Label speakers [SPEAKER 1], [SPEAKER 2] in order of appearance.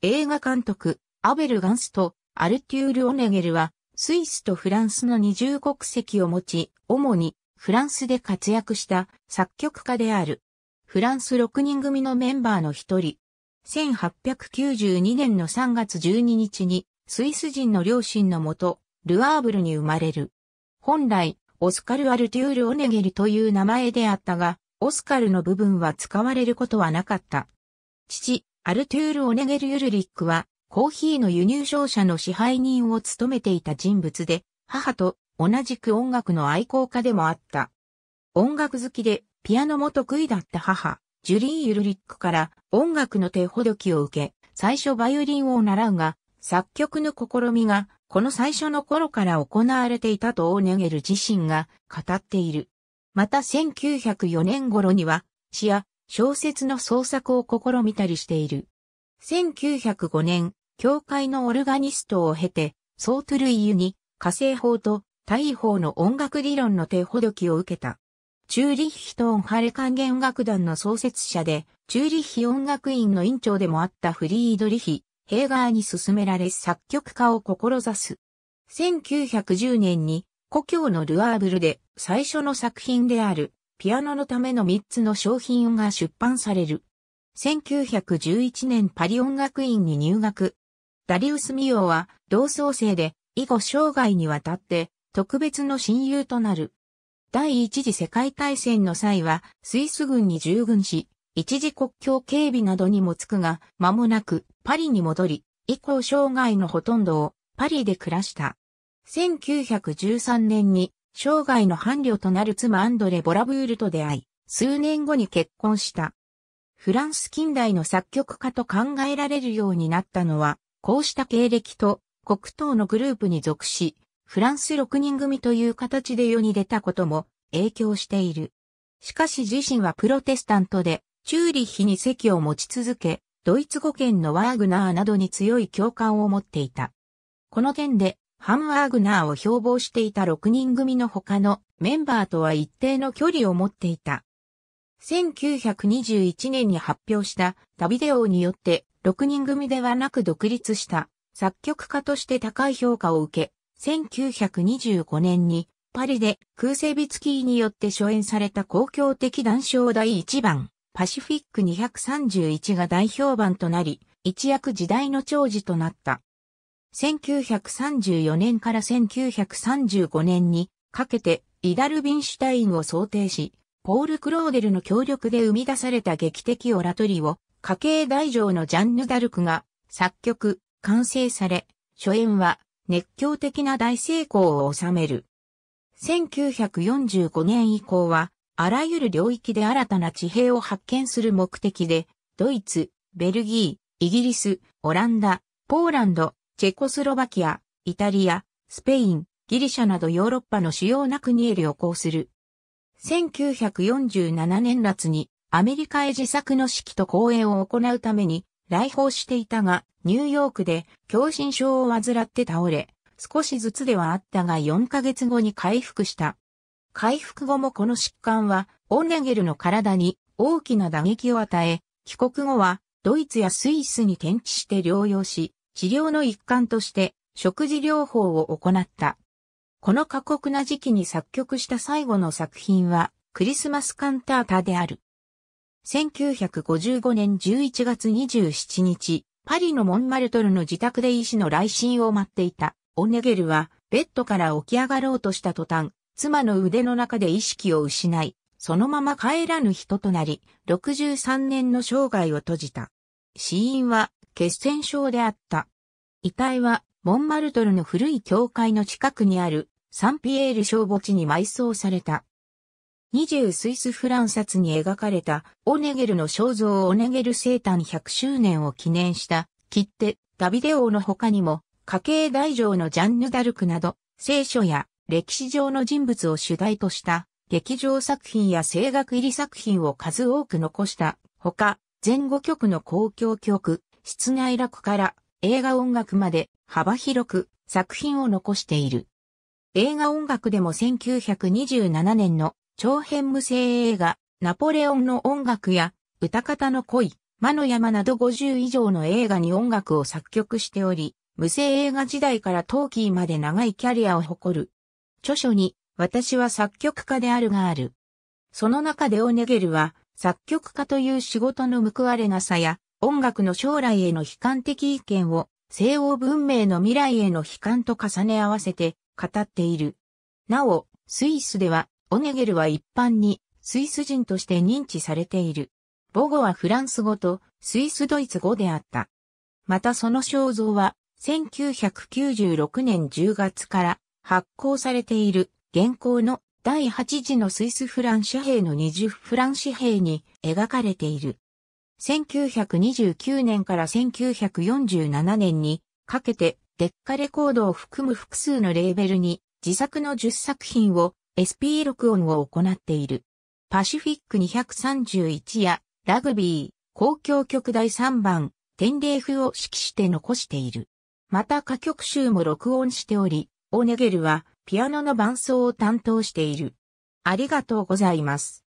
[SPEAKER 1] 映画監督、アベル・ガンスト、アルテュール・オネゲルは、スイスとフランスの二重国籍を持ち、主にフランスで活躍した作曲家である。フランス6人組のメンバーの一人。1892年の3月12日に、スイス人の両親のもと、ルアーブルに生まれる。本来、オスカル・アルテュール・オネゲルという名前であったが、オスカルの部分は使われることはなかった。父、アルトゥール・オネゲル・ユルリックは、コーヒーの輸入商社の支配人を務めていた人物で、母と同じく音楽の愛好家でもあった。音楽好きで、ピアノも得意だった母、ジュリー・ユルリックから音楽の手ほどきを受け、最初バイオリンを習うが、作曲の試みが、この最初の頃から行われていたとオーネゲル自身が語っている。また1904年頃には、詩や小説の創作を試みたりしている。1905年、教会のオルガニストを経て、ソートゥルイユに火星法と大法の音楽理論の手ほどきを受けた。チューリッヒトーンハレ管弦楽団の創設者で、チューリッヒ音楽院の院長でもあったフリードリヒ、ヘーガーに勧められ作曲家を志す。1910年に故郷のルアーブルで最初の作品であるピアノのための3つの商品が出版される。1911年パリ音楽院に入学。ダリウス・ミオは同窓生で以後生涯にわたって特別の親友となる。第一次世界大戦の際はスイス軍に従軍し、一時国境警備などにもつくが、間もなくパリに戻り、以降生涯のほとんどをパリで暮らした。1913年に生涯の伴侶となる妻アンドレ・ボラブールと出会い、数年後に結婚した。フランス近代の作曲家と考えられるようになったのは、こうした経歴と国党のグループに属し、フランス6人組という形で世に出たことも影響している。しかし自身はプロテスタントで、チューリッヒに席を持ち続け、ドイツ語圏のワーグナーなどに強い共感を持っていた。この点で、ハン・ワーグナーを標榜していた6人組の他のメンバーとは一定の距離を持っていた。1921年に発表したダビデオによって6人組ではなく独立した作曲家として高い評価を受け、1925年にパリでクーセビツキーによって初演された公共的談笑第1番パシフィック231が大評判となり、一躍時代の長寿となった。1934年から1935年にかけてイダルビンシュタインを想定し、ポール・クローデルの協力で生み出された劇的オラトリを、家計大乗のジャンヌ・ダルクが作曲、完成され、初演は熱狂的な大成功を収める。1945年以降は、あらゆる領域で新たな地平を発見する目的で、ドイツ、ベルギー、イギリス、オランダ、ポーランド、チェコスロバキア、イタリア、スペイン、ギリシャなどヨーロッパの主要な国へ旅行する。1947年夏にアメリカへ自作の式と講演を行うために来訪していたが、ニューヨークで狭心症を患って倒れ、少しずつではあったが4ヶ月後に回復した。回復後もこの疾患は、オネゲルの体に大きな打撃を与え、帰国後はドイツやスイスに転地して療養し、治療の一環として食事療法を行った。この過酷な時期に作曲した最後の作品はクリスマスカンタータである。1955年11月27日、パリのモンマルトルの自宅で医師の来診を待っていたオネゲルはベッドから起き上がろうとした途端、妻の腕の中で意識を失い、そのまま帰らぬ人となり、63年の生涯を閉じた。死因は決戦症であった。遺体は、モンマルトルの古い教会の近くにある、サンピエール小墓地に埋葬された。20スイスフラン札に描かれたオネゲルの肖像をオネゲル生誕100周年を記念した切手、ダビデオの他にも家系大城のジャンヌ・ダルクなど聖書や歴史上の人物を主題とした劇場作品や声楽入り作品を数多く残した他、前後曲の公共曲、室内楽から映画音楽まで幅広く作品を残している。映画音楽でも1927年の長編無声映画ナポレオンの音楽や歌方の恋、魔の山など50以上の映画に音楽を作曲しており、無声映画時代からトーキーまで長いキャリアを誇る。著書に、私は作曲家であるがある。その中でオネゲルは、作曲家という仕事の報われなさや、音楽の将来への悲観的意見を西欧文明の未来への悲観と重ね合わせて語っている。なお、スイスでは、オネゲルは一般にスイス人として認知されている。母語はフランス語とスイスドイツ語であった。またその肖像は1996年10月から発行されている現行の第8次のスイスフラン紙幣の20フラン紙幣に描かれている。1929年から1947年にかけて、デッカレコードを含む複数のレーベルに自作の10作品を SP 録音を行っている。パシフィック231やラグビー、公共曲第3番、テンレーフを指揮して残している。また歌曲集も録音しており、オネゲルはピアノの伴奏を担当している。ありがとうございます。